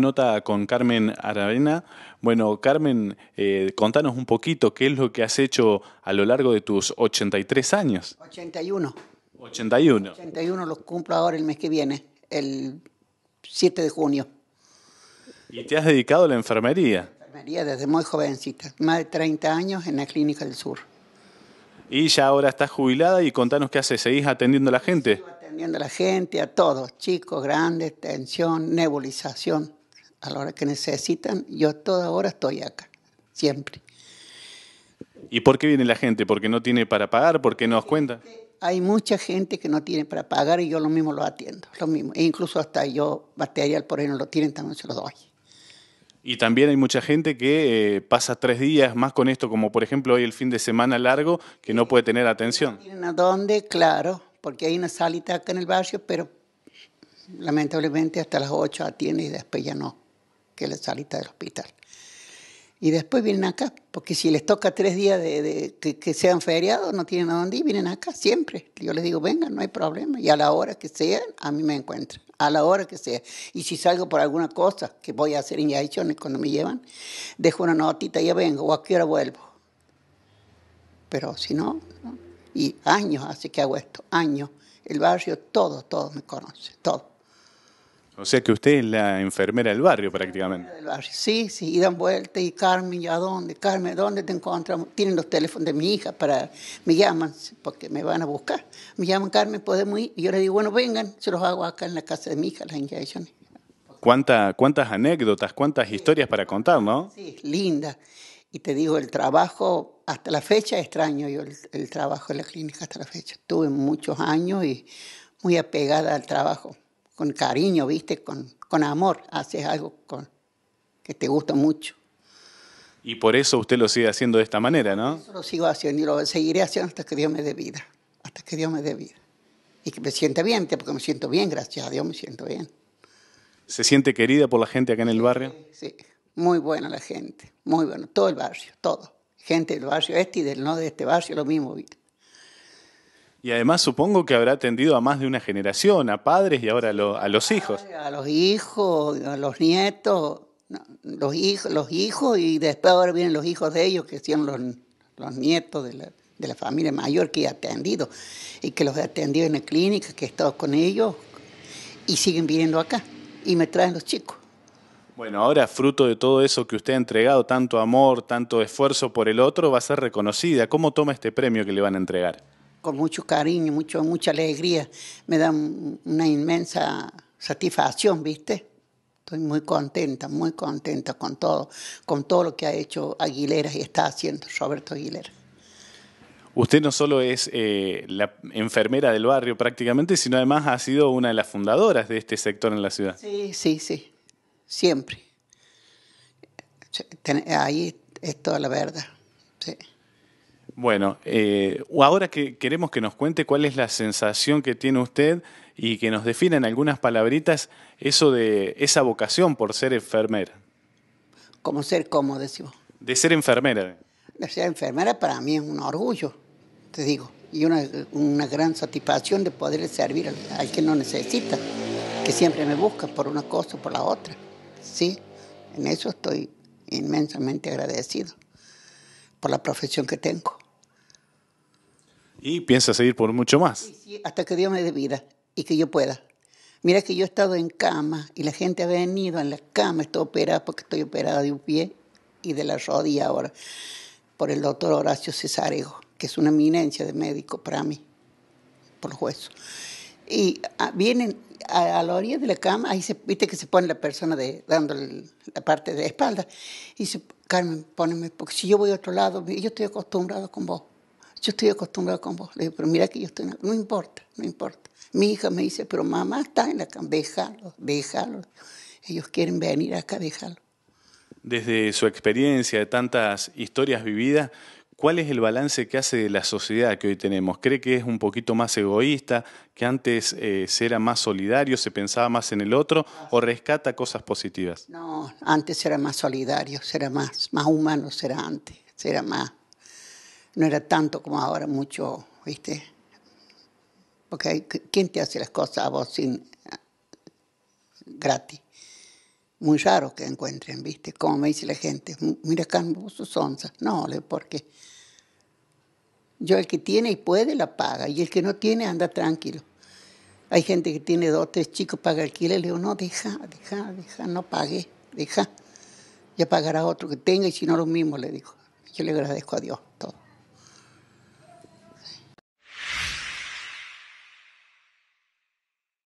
nota con Carmen Aravena. Bueno, Carmen, eh, contanos un poquito qué es lo que has hecho a lo largo de tus 83 años. 81. 81. 81 los cumplo ahora el mes que viene, el 7 de junio. ¿Y te has dedicado a la enfermería? enfermería desde muy jovencita, más de 30 años en la Clínica del Sur. Y ya ahora estás jubilada y contanos qué haces, ¿seguís atendiendo a la gente? atendiendo a la gente, a todos, chicos, grandes, tensión, nebulización. A la hora que necesitan, yo toda hora estoy acá, siempre. ¿Y por qué viene la gente? ¿Porque no tiene para pagar? ¿Porque no os cuenta? Hay mucha gente que no tiene para pagar y yo lo mismo lo atiendo, lo mismo. E incluso hasta yo, material por ahí no lo tienen, también se lo doy. Y también hay mucha gente que eh, pasa tres días más con esto, como por ejemplo hoy el fin de semana largo, que no puede tener atención. a dónde? Claro porque hay una salita acá en el barrio, pero lamentablemente hasta las 8 atiende y después ya no, que es la salita del hospital. Y después vienen acá, porque si les toca tres días de, que, sean feriados, no tienen a dónde ir, vienen acá siempre. Yo les digo, vengan, no hay problema. Y a la hora que sea, a mí me encuentran, a la hora que sea. Y si salgo por alguna cosa que voy a hacer inyecciones cuando me llevan, dejo una notita, y ya vengo, o a qué hora vuelvo. Pero si no. Y años así que hago esto, años. El barrio, todo, todo me conoce, todo. O sea que usted es la enfermera del barrio prácticamente. Sí, sí, y dan vuelta y Carmen, ¿y a dónde? Carmen, ¿dónde te encontramos? Tienen los teléfonos de mi hija para, me llaman porque me van a buscar. Me llaman Carmen, podemos ir. Y yo les digo, bueno, vengan, se los hago acá en la casa de mi hija, las inyecciones. ¿Cuánta, cuántas anécdotas, cuántas historias para contar, ¿no? Sí, linda. Y te digo, el trabajo hasta la fecha extraño yo el, trabajo en la clínica hasta la fecha. Tuve muchos años y muy apegada al trabajo, con cariño, viste, con, amor. Haces algo que te gusta mucho. Y por eso usted lo sigue haciendo de esta manera, ¿no? Eso lo sigo haciendo y lo seguiré haciendo hasta que Dios me dé vida. Hasta que Dios me dé vida. Y que me sienta bien, porque me siento bien, gracias a Dios me siento bien. ¿Se siente querida por la gente acá en el barrio? Sí, muy buena la gente, muy bueno, todo el barrio, todo gente del barrio este y del no de este barrio, lo mismo. Y además supongo que habrá atendido a más de una generación, a padres y ahora a, los hijos. A los hijos, a los nietos, los hijos, los hijos y después ahora vienen los hijos de ellos, que son los, nietos de la, de la, familia mayor que he atendido y que los he atendido en la clínica, que he estado con ellos y siguen viniendo acá y me traen los chicos. Bueno, ahora fruto de todo eso que usted ha entregado, tanto amor, tanto esfuerzo por el otro, va a ser reconocida. ¿Cómo toma este premio que le van a entregar? Con mucho cariño, mucho, mucha alegría. Me da una inmensa satisfacción, ¿viste? Estoy muy contenta, muy contenta con todo, con todo lo que ha hecho Aguilera y está haciendo Roberto Aguilera. Usted no solo es eh, la enfermera del barrio prácticamente, sino además ha sido una de las fundadoras de este sector en la ciudad. Sí, sí, sí siempre. Ahí es toda la verdad. Sí. Bueno, eh, ahora que queremos que nos cuente cuál es la sensación que tiene usted y que nos defina en algunas palabritas eso de esa vocación por ser enfermera. Como ser cómo, decimos. De ser enfermera. De ser enfermera para mí es un orgullo, te digo, y una, gran satisfacción de poder servir al, al que no necesita, que siempre me busca por una cosa o por la otra sí, en eso estoy inmensamente agradecido por la profesión que tengo. Y piensa seguir por mucho más. hasta que Dios me dé vida y que yo pueda. Mira que yo he estado en cama y la gente ha venido en la cama, estoy operada porque estoy operada de un pie y de la rodilla ahora, por el doctor Horacio Cesarego, que es una eminencia de médico para mí, por los huesos y ah, vienen a, la orilla de la cama, ahí se, viste que se pone la persona de, dándole la parte de la espalda, y dice, Carmen, poneme, porque si yo voy a otro lado, yo estoy acostumbrado con vos, yo estoy acostumbrado con vos, le digo, pero mira que yo estoy, no importa, no importa. Mi hija me dice, pero mamá está en la cama, déjalo, déjalo, ellos quieren venir acá, déjalo. Desde su experiencia de tantas historias vividas, ¿Cuál es el balance que hace de la sociedad que hoy tenemos? ¿Cree que es un poquito más egoísta, que antes eh, se era más solidario, se pensaba más en el otro o rescata cosas positivas? No, antes era más solidario, era más, más humano, era antes, era más, no era tanto como ahora, mucho, ¿viste? Porque ¿quién te hace las cosas a vos sin gratis? muy raro que encuentren, ¿viste? Como me dice la gente, mira acá, sus onzas. No, No, porque yo el que tiene y puede la paga y el que no tiene anda tranquilo. Hay gente que tiene dos, tres chicos, paga alquiler, le digo, no, deja, deja, deja, no pague, deja. Ya pagará otro que tenga y si no lo mismo, le digo. Yo le agradezco a Dios.